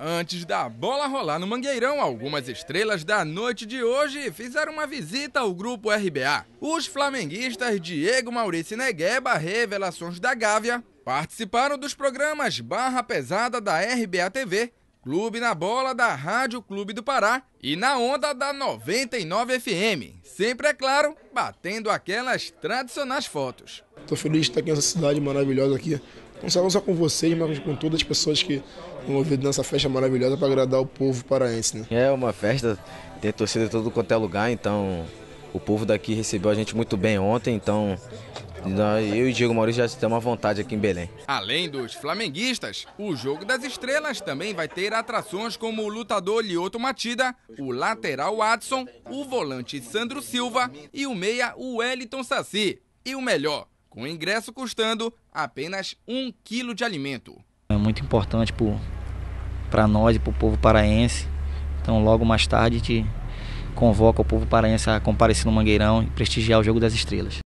Antes da bola rolar no Mangueirão, algumas estrelas da noite de hoje fizeram uma visita ao grupo RBA. Os flamenguistas Diego Maurício Negueba, revelações da Gávea, participaram dos programas Barra Pesada da RBA TV, Clube na Bola da Rádio Clube do Pará e na onda da 99 FM. Sempre, é claro, batendo aquelas tradicionais fotos. Estou feliz de estar aqui nessa cidade maravilhosa aqui, não só, com vocês, mas com todas as pessoas que ouvindo nessa festa maravilhosa para agradar o povo paraense. Né? É uma festa, tem torcida em todo quanto é lugar, então o povo daqui recebeu a gente muito bem ontem, então eu e Diego Maurício já estamos à vontade aqui em Belém. Além dos flamenguistas, o Jogo das Estrelas também vai ter atrações como o lutador Lioto Matida, o lateral Watson, o volante Sandro Silva e o meia Wellington Saci. E o melhor, com o ingresso custando apenas um quilo de alimento. É muito importante para nós e para o povo paraense. Então, logo mais tarde, te convoca o povo paraense a comparecer no Mangueirão e prestigiar o Jogo das Estrelas.